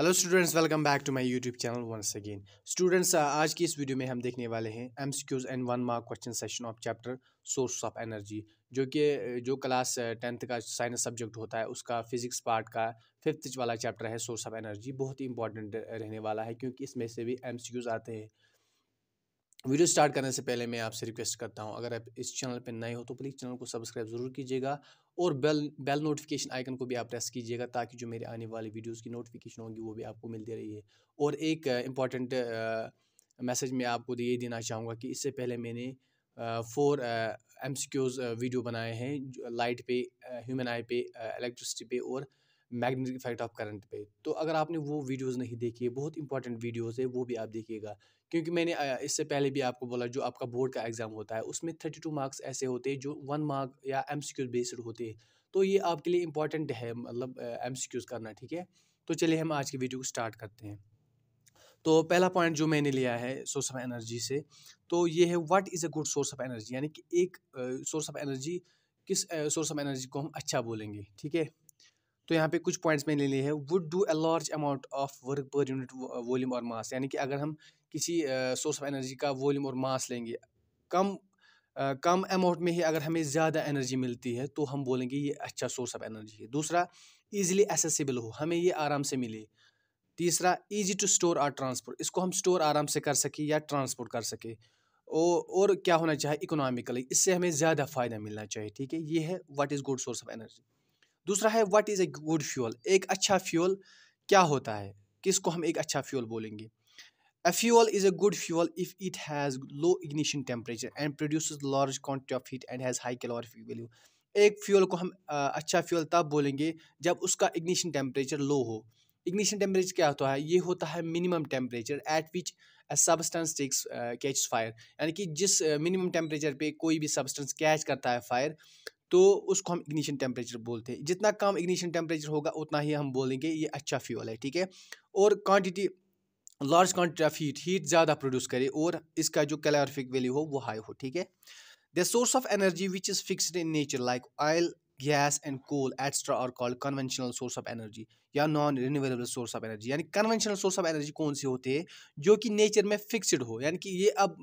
Hello students welcome back to my YouTube channel once again students आज की इस video में हम देखने वाले हैं M and one mark question session of chapter source of energy जो कि uh, जो क्लास टेंथ uh, का साइंस सब्जेक्ट होता है उसका फिजिक्स पार्ट का फिफ्थ वाला चैप्टर है सोर्स ऑफ एनर्जी बहुत ही इंपॉर्टेंट uh, रहने वाला है क्योंकि इसमें से भी एम आते हैं वीडियो स्टार्ट करने से पहले मैं आपसे रिक्वेस्ट करता हूं अगर आप इस चैनल पर नए हो तो प्लीज़ चैनल को सब्सक्राइब ज़रूर कीजिएगा और बेल बेल नोटिफिकेशन आइकन को भी आप प्रेस कीजिएगा ताकि जो मेरे आने वाली वीडियोस की नोटिफिकेशन होगी वो भी आपको मिलती रही है और एक इम्पॉर्टेंट मैसेज मैं आपको ये देना चाहूँगा कि इससे पहले मैंने फोर एम वीडियो बनाए हैं लाइट पे ह्यूमन आई पे इलेक्ट्रिसिटी पे और मैग्नेटिक इफेक्ट ऑफ करंट पे तो अगर आपने वो वीडियोस नहीं देखी है बहुत इंपॉर्टेंट वीडियोस है वो भी आप देखिएगा क्योंकि मैंने इससे पहले भी आपको बोला जो आपका बोर्ड का एग्ज़ाम होता है उसमें थर्टी टू मार्क्स ऐसे होते हैं जो वन मार्क या एम सी क्यूज़ बेस्ड होते हैं तो ये आपके लिए इंपॉर्टेंट है मतलब एम सी क्यूज़ करना ठीक है तो चलिए हम आज की वीडियो को स्टार्ट करते हैं तो पहला पॉइंट जो मैंने लिया है सोर्स ऑफ एनर्जी से तो ये है what is a good source of energy यानी कि एक सोर्स ऑफ एनर्जी किस सोर्स ऑफ एनर्जी को हम अच्छा बोलेंगे ठीक है तो यहाँ पे कुछ पॉइंट्स मैंने लिए हैं would do a large amount of work per unit volume और मास यानी कि अगर हम किसी सोर्स ऑफ एनर्जी का वॉल्यूम और मास लेंगे कम कम अमाउंट में ही अगर हमें ज़्यादा एनर्जी मिलती है तो हम बोलेंगे ये अच्छा सोर्स ऑफ एनर्जी है दूसरा ईजिली एसेसिबल हो हमें ये आराम से मिले तीसरा easy to store or transport इसको हम स्टोर आराम से कर सकें या ट्रांसपोर्ट कर सकें और और क्या होना चाहिए इकोनॉमिकली इससे हमें ज़्यादा फ़ायदा मिलना चाहिए ठीक है ये है what is good source of energy दूसरा है what is a good fuel एक अच्छा फ्यूल क्या होता है किसको हम एक अच्छा फ्यूल बोलेंगे a fuel is a good fuel if it has low ignition temperature and produce large quantity of heat and has high calorific value एक फ्यूल को हम आ, अच्छा फ्यूल तब बोलेंगे जब उसका इग्निशन टेम्परेचर लो हो इग्निशन टेम्परेचर क्या होता है ये होता है minimum temperature at which substance takes catch fire यानी कि जिस मिनिमम टेम्परेचर पे कोई भी सब्सटेंस कैच करता है फायर तो उसको हम इग्निशन टेम्परेचर बोलते हैं जितना कम इग्निशन टेम्परेचर होगा उतना ही हम बोलेंगे ये अच्छा फ्यूल है ठीक है और quantity large quantity of heat heat ज़्यादा प्रोड्यूस करे और इसका जो कैलोरिफिक वैल्यू हो वो हाई हो ठीक है the source of energy which is fixed in nature like oil gas and coal extra are called conventional source of energy या non renewable source of energy यानी कन्वेंशनल सोर्स ऑफ एनर्जी कौन से होते हैं जो कि नेचर में fixed हो यानी कि ये अब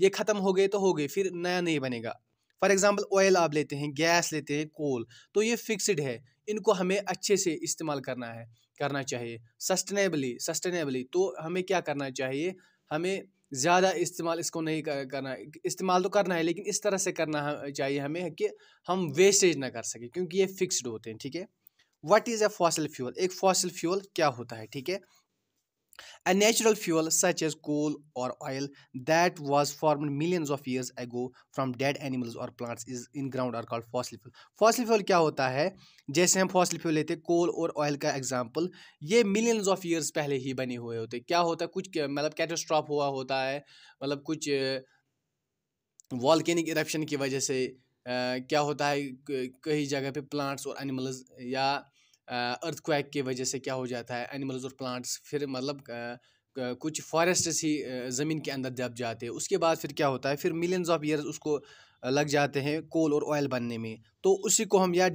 ये ख़त्म हो गए तो हो गए फिर नया नहीं बनेगा फॉर एग्ज़ाम्पल ऑयल आप लेते हैं गैस लेते हैं कोल तो ये फिक्सड है इनको हमें अच्छे से इस्तेमाल करना है करना चाहिए सस्टेनेबली सस्टेनेबली तो हमें क्या करना चाहिए हमें ज़्यादा इस्तेमाल इसको नहीं करना इस्तेमाल तो करना है लेकिन इस तरह से करना चाहिए हमें कि हम वेस्टेज ना कर सकें क्योंकि ये फिक्स्ड होते हैं ठीक है what is a fossil fuel एक फॉसल फ्यूल क्या होता है ठीक है A natural fuel such as coal or oil that was formed millions of years ago from dead animals or plants is in ground are called fossil fuel. Fossil fuel क्या होता है जैसे हम fossil fuel लेते हैं कोल और oil का example ये millions of years पहले ही बने हुए होते क्या होता है कुछ मतलब कैटस्ट्रॉप हुआ होता है मतलब कुछ वॉल्केनिक इरप्शन की वजह से Uh, क्या होता है कई जगह पे प्लांट्स और एनिमल्स या अर्थक्वैक की वजह से क्या हो जाता है एनिमल्स और प्लांट्स फिर मतलब कुछ फॉरेस्ट्स ही ज़मीन के अंदर दब जाते हैं उसके बाद फिर क्या होता है फिर मिलियंस ऑफ ईयर्स उसको लग जाते हैं कोल और ऑयल बनने में तो उसी को हम या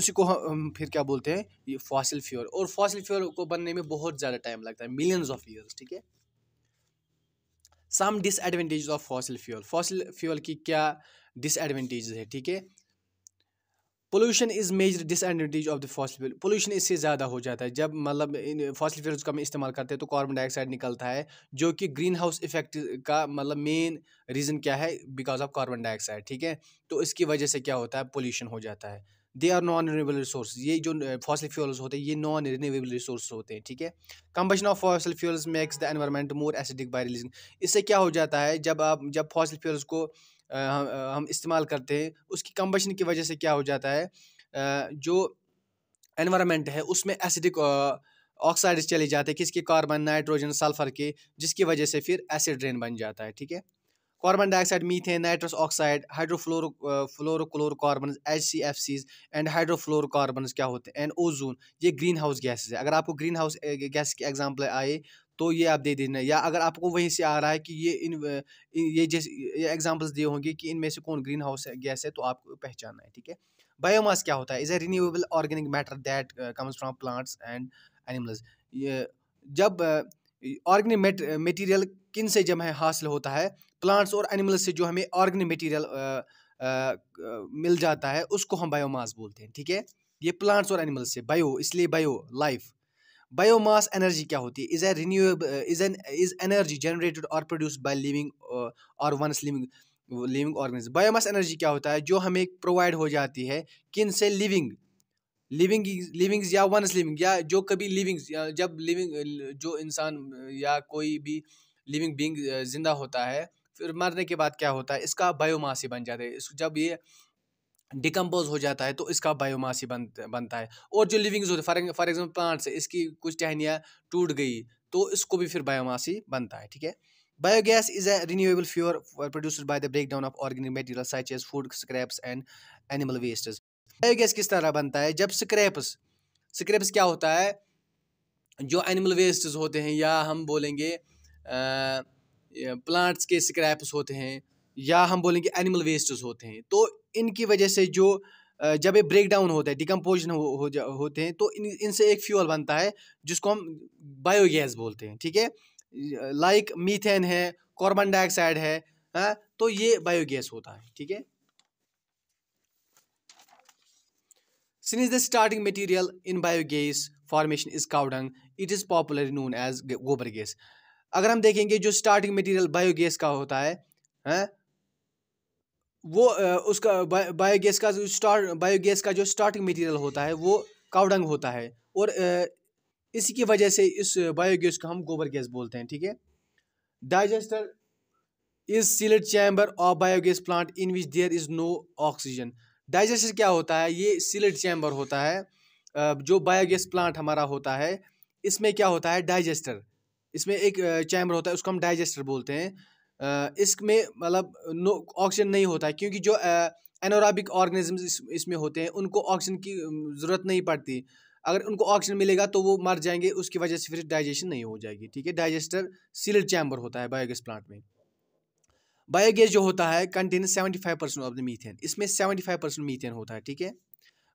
उसी को हम फिर क्या बोलते हैं ये फॉसिल फ्यूल और फॉसिल फ्यूल को बनने में बहुत ज़्यादा टाइम लगता है मिलियंस ऑफ ईयर्स ठीक है some disadvantage of fossil fuel fossil fuel की क्या डिसएडवेंटेज है ठीक है pollution is major disadvantage of the fossil fuel pollution इससे ज़्यादा हो जाता है जब मतलब इन फॉसिल फ्यूल्स का हम इस्तेमाल करते हैं तो कार्बन डाइऑक्साइड निकलता है जो कि ग्रीन हाउस इफेक्ट का मतलब मेन रीज़न क्या है बिकॉज ऑफ कार्बन डाइऑक्साइड ठीक है तो इसकी वजह से क्या होता है पोल्यूशन हो जाता है they are non renewable resource ये जो फॉसिल फ्यूल्स होते हैं ये नॉन रिन्यूएबल रिसोर्स होते हैं ठीक है combustion of fossil fuels makes the environment more acidic by releasing इससे क्या हो जाता है जब आप जब फॉसिल फ्यूल्स को हम इस्तेमाल करते हैं उसकी कम्बशन की वजह से क्या हो जाता है जो एनवायरनमेंट है उसमें एसिडिक ऑक्साइड्स चले जाते हैं किसके कार्बन नाइट्रोजन सल्फर के जिसकी वजह से फिर एसिड रेन बन जाता है ठीक है carbon dioxide methane nitrous oxide hydrofluoro fluorochlorocarbon H C F Cs and hydrofluorocarbon क्या होते हैं एंड ओजोन ये ग्रीन हाउस गैसेज है अगर आपको ग्रीन हाउस गैस के एग्जाम्पल आए तो ये आप दे देना या अगर आपको वहीं से आ रहा है कि ये इन ये जैसे ये एग्जांपल्स दिए होंगे कि इनमें से कौन ग्रीन हाउस गैस है तो आपको पहचानना है ठीक है बायोमास क्या होता है is a renewable organic matter that comes from plants and animals ये जब ऑर्गेनिक मटेरियल किन से जब हमें हासिल होता है प्लांट्स और एनिमल्स से जो हमें ऑर्गेनिक मटेरियल मिल जाता है उसको हम बायोमास बोलते हैं ठीक है ये प्लांट्स और एनिमल्स से बायो इसलिए बायो लाइफ बायोमास एनर्जी क्या होती है is a renewable is an is energy generated और प्रोड्यूस्ड बाय लिविंग और once living living organism biomass energy क्या होता है जो हमें प्रोवाइड हो जाती है किन से लिविंग लिविंग लिविंग्स या वंस लिविंग या जो कभी लिविंग्स जब लिविंग uh, जो इंसान uh, या कोई भी लिविंग बींग uh, जिंदा होता है फिर मरने के बाद क्या होता है इसका बायोमास ही बन जाता है जब ये डिकम्पोज हो जाता है तो इसका बायोमास ही बन बनता है और जो लिविंग्स होते फॉर फॉर एग्जाम्पल प्लांट्स है इसकी कुछ टहनियाँ टूट गई तो इसको भी फिर बायोमास ही बनता है ठीक है is a a renewable fuel produced by the breakdown of organic material such as food scraps and animal wastes. Biogas किस तरह बनता है जब स्क्रैप्स स्क्रैप्स क्या होता है जो एनिमल वेस्ट होते हैं या हम बोलेंगे प्लांट्स के स्क्रैप्स होते हैं या हम बोलेंगे एनिमल वेस्ट्स होते हैं तो इनकी वजह से जो जब ये ब्रेक डाउन होता है डिकम्पोजन हो, हो होते हैं तो इन इनसे एक फ्यूल बनता है जिसको हम बायोगैस बोलते हैं ठीक है लाइक मीथेन है कार्बन डाइऑक्साइड है हा? तो ये बायोगैस होता है ठीक है sin is the starting in in biogas formation is cow dung it is popular known as गोबर गैस अगर हम देखेंगे जो स्टार्टिंग मटीरियल बायोगैस का होता है, है हाँ, वो उसका बायोगैस का स्टार बायोगैस का जो स्टार्टिंग मटेरियल होता है वो कावडंग होता है और इसी की वजह से इस बायोगैस को हम गोबर गैस बोलते हैं ठीक है digester is sealed chamber of biogas plant in which there is no oxygen digester क्या होता है ये सील्ड चैम्बर होता है जो बायोगैस प्लांट हमारा होता है इसमें क्या होता है डाइजेस्टर इसमें एक चैम्बर होता है उसको हम डाइजेस्टर बोलते हैं इसमें मतलब ऑक्सीजन नहीं होता है क्योंकि जो एनोराबिक ऑर्गेनिज्म इसमें होते हैं उनको ऑक्सीजन की ज़रूरत नहीं पड़ती अगर उनको ऑक्सीजन मिलेगा तो वो मर जाएंगे उसकी वजह से फिर डाइजेशन नहीं हो जाएगी ठीक है डाइजेस्टर सील्ड चैम्बर होता है बायोगैस प्लांट में बायोगैस जो होता है contain seventy five percent of the methane इसमें सेवेंटी फाइव परसेंट मीथेन होता है ठीक है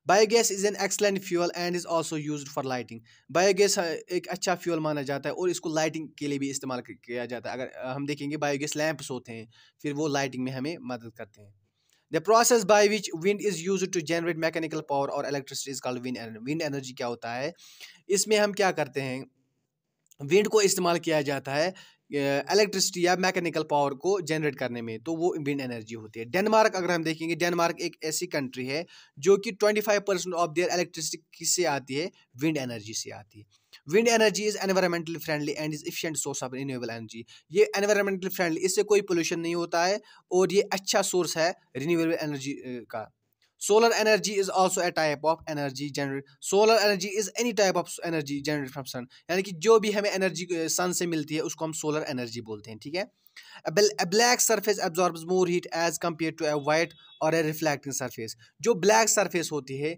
biogas is an excellent fuel and is also use for lighting biogas एक अच्छा फ्यूल माना जाता है और इसको लाइटिंग के लिए भी इस्तेमाल किया जाता है अगर हम देखेंगे बायोगैस लैंप्स होते हैं फिर वो लाइटिंग में हमें मदद करते हैं the process by which wind is use to generate mechanical power और electricity is called wind wind energy क्या होता है इसमें हम क्या करते हैं विंड को इस्तेमाल किया जाता है इलेक्ट्रिसिटी या मैकेनिकल पावर को जनरेट करने में तो वो विंड एनर्जी होती है डेनमार्क अगर हम देखेंगे डेनमार्क एक ऐसी कंट्री है जो कि twenty five percent of their electricity किससे आती है विंड एनर्जी से आती है wind energy is environmental friendly and is efficient source of renewable energy ये एनवायरमेंटल फ्रेंडली इससे कोई पोल्यूशन नहीं होता है और ये अच्छा सोर्स है रिन्यूएबल एनर्जी का solar energy is also a type of energy generated solar energy is any type of energy generated from sun यानी कि जो भी हमें एनर्जी सन से मिलती है उसको हम सोलर एनर्जी बोलते हैं ठीक है a black surface absorbs more heat as compared to a white or a reflecting surface जो black surface होती है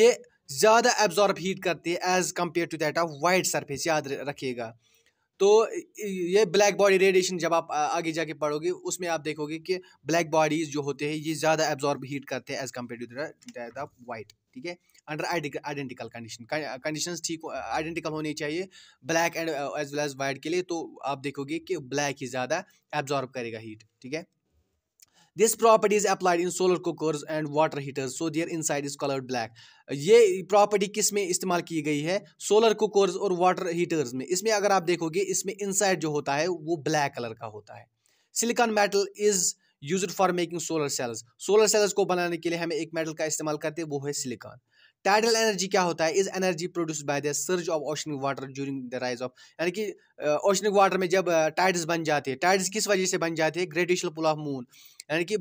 ये ज़्यादा एब्जॉर्ब हीट करती है as compare to that of white surface याद रखिएगा तो ये ब्लैक बॉडी रेडिएशन जब आप आगे जाके पढ़ोगे उसमें आप देखोगे कि ब्लैक बॉडीज जो होते हैं ये ज़्यादा एब्जॉर्ब हीट करते हैं as compare to the white ठीक है अंडर आइडेंटिकल कंडीशन कंडीशंस ठीक आइडेंटिकल होनी चाहिए black and as well as white के लिए तो आप देखोगे कि ब्लैक ही ज़्यादा एब्जॉर्ब करेगा हीट ठीक है this property is applied in solar cookers and water heaters so their inside is coloured black ये प्रॉपर्टी किस में इस्तेमाल की गई है सोलर कुकर्स और वाटर हीटर्स में इसमें अगर आप देखोगे इसमें इनसाइड जो होता है वो ब्लैक कलर का होता है silicon metal is use for making solar cells solar cells को बनाने के लिए हमें एक मेटल का इस्तेमाल करते हैं वो है सिलिकॉन टाइडल एनर्जी क्या होता है is energy produce by the surge of oceanic water during the rise of यानी कि ओशनिक वाटर में जब टाइड्स बन जाते हैं टाइड्स किस वजह से बन जाते हैं ग्रेडिशल पुल ऑफ मून यानी कि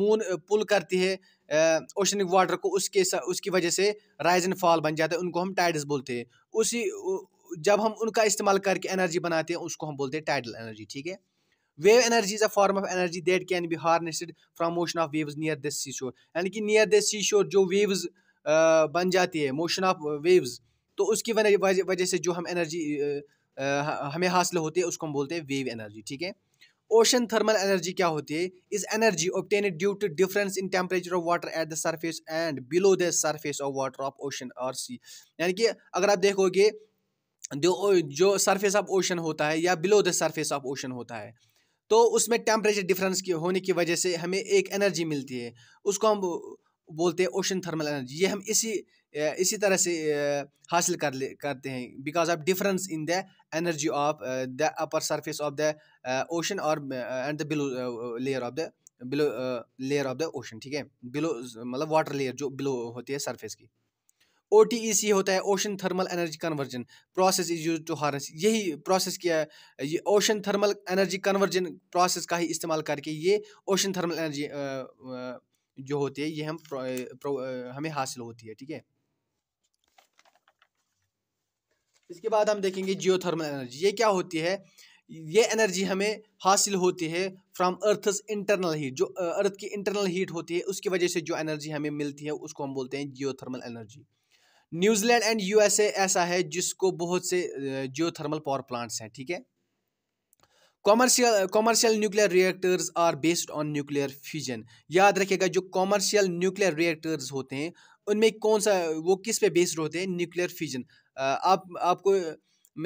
मून पुल करती है ओशनिक वाटर को उसके उसकी वजह से राइज एंड फॉल बन जाता है उनको हम टाइड्स बोलते हैं उसी जब हम उनका इस्तेमाल करके एनर्जी बनाते हैं उसको हम बोलते हैं टाइडल एनर्जी ठीक है wave energy is a form of energy that can be harnessed from motion of waves near the sea shore यानी कि नियर द सी शोर जो वेव्स बन जाती है मोशन ऑफ वेव्स तो उसकी वजह से जो हम एनर्जी हमें हासिल होती है उसको हम बोलते हैं वेव एनर्जी ठीक है ओशन थर्मल एनर्जी क्या होती है इस energy obtain due to difference in temperature of water at the surface and below the surface of water of ocean और सी यानी कि अगर आप देखोगे जो जो सरफेस ऑफ ओशन होता है या below the surface of ocean होता है तो उसमें टेम्परेचर डिफरेंस की होने की वजह से हमें एक एनर्जी मिलती है उसको हम बोलते हैं ओशन थर्मल एनर्जी ये हम इसी इसी तरह से हासिल कर ले करते हैं because of difference in the energy of the upper surface of the ocean और and the below layer of the below layer of the ocean ठीक है बिलो मतलब वाटर लेयर जो बिलो होती है सरफेस की ओ टी ई सी होता है ocean thermal energy conversion process is use to harness यही प्रोसेस किया है ये ocean thermal energy conversion process का ही इस्तेमाल करके ये ओशन थर्मल एनर्जी जो होती है ये हम प्रो, प्रो, हमें हासिल होती है ठीक है इसके बाद हम देखेंगे जियो थर्मल एनर्जी ये क्या होती है ये एनर्जी हमें हासिल होती है फ्रॉम अर्थस इंटरनल हीट जो अर्थ की इंटरनल हीट होती है उसकी वजह से जो एनर्जी हमें मिलती है उसको हम बोलते हैं geothermal energy New Zealand and USA ऐसा है जिसको बहुत से जियो थर्मल पावर प्लांट्स हैं ठीक है commercial commercial nuclear reactors are based on nuclear fusion याद रखिएगा जो कॉमर्शियल न्यूक्लियर रिएक्टर्स होते हैं उनमें कौन सा वो किस पे बेस्ड होते हैं न्यूक्लियर फ्यूजन uh, आप आपको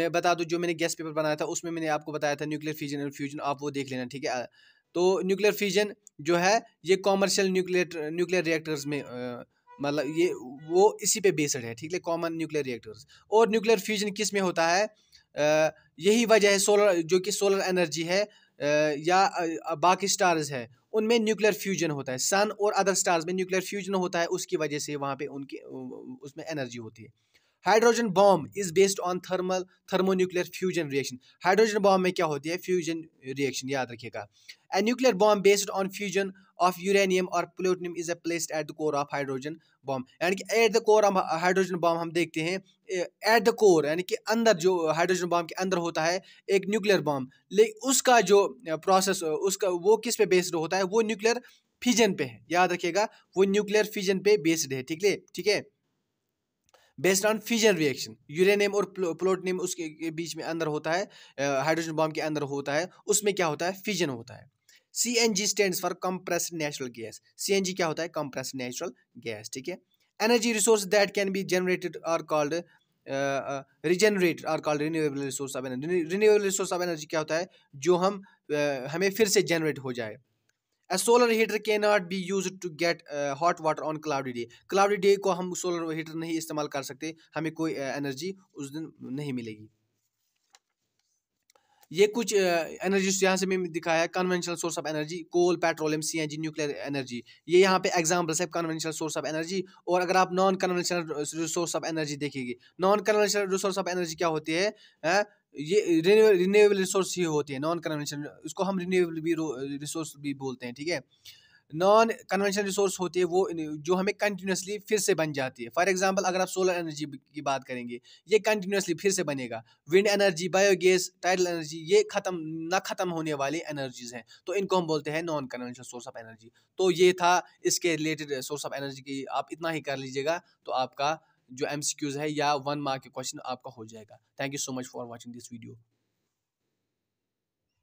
मैं बता दूं जो मैंने गैस पेपर बनाया था उसमें मैंने आपको बताया था न्यूक्लियर फ्यूजन एंड फ्यूजन आप वो देख लेना ठीक है uh, तो न्यूक्लियर फ्यूजन जो है ये कॉमर्शियल न्यूक्लियर न्यूक्लियर रिएक्टर्स में uh, मतलब ये वो इसी पे बेस्ड है ठीक है कॉमन न्यूक्लियर रिएक्टर्स और न्यूक्लियर फ्यूजन किस में होता है यही वजह है सोलर जो कि सोलर एनर्जी है या बाकी स्टार्स है उनमें न्यूक्लियर फ्यूजन होता है सन और अदर स्टार्स में न्यूक्लियर फ्यूजन होता है उसकी वजह से वहाँ पे उनकी उसमें एनर्जी होती है hydrogen bomb is based on thermal thermonuclear fusion reaction hydrogen bomb में क्या होती है फ्यूजन रिएक्शन याद रखिएगा a nuclear bomb based on fusion of uranium और plutonium is a placed at the core of hydrogen bomb यानी कि at the core hydrogen bomb हम देखते हैं एट द कोर यानी कि अंदर जो हाइड्रोजन बॉम्ब के अंदर होता है एक न्यूक्लियर बॉम्ब लेकिन उसका जो प्रोसेस उसका वो किस पे बेस्ड होता है वो न्यूक्लियर फिजन पे है याद रखिएगा वो न्यूक्लियर फ्यूजन पे बेस्ड है ठीक है ठीक है based on fusion reaction uranium और प्लोटनियम उसके बीच में अंदर होता है हाइड्रोजन बॉम्ब के अंदर होता है उसमें क्या होता है फ्यूजन होता है C N G stand for compressed natural gas C N G क्या होता है कंप्रेस्ड नेचुरल गैस ठीक है energy resource that can be generated are called regenerated are called renewable resource of energy renewable resource of energy क्या होता है जो हम uh, हमें फिर से जनरेट हो जाए a solar heater can not be use to get hot water on cloudy day cloudy day को हम सोलर हीटर नहीं इस्तेमाल कर सकते हमें कोई एनर्जी uh, उस दिन नहीं मिलेगी ये कुछ एनर्जी uh, यहाँ से मैंने दिखाया conventional source of energy coal petroleum C N G nuclear energy ये यहाँ पे एग्जाम्पल्स है कन्वेंशनल सोर्स ऑफ एनर्जी और अगर आप non conventional resource of energy देखेंगे non conventional resource of energy क्या होती है uh, ये रिन्यूएबल रिसोर्स ये होती है नॉन कन्वेंशनल इसको हम रिन्यूएबल भी रिसोर्स भी बोलते हैं ठीक है नॉन कन्वेंशनल रिसोर्स होती है वो जो हमें कंटिन्यूसली फिर से बन जाती है फॉर एग्जांपल अगर आप सोलर एनर्जी की बात करेंगे ये कंटिन्यूसली फिर से बनेगा wind energy biogas tidal energy ये ख़त्म ना ख़त्म होने वाली एनर्जीज़ हैं तो इनको हम बोलते हैं non conventional source of energy तो ये था इसके रिलेटेड सोर्स ऑफ एनर्जी की आप इतना ही कर लीजिएगा तो आपका जो एम है या वन मार्क के क्वेश्चन आपका हो जाएगा thank you so much for watching this video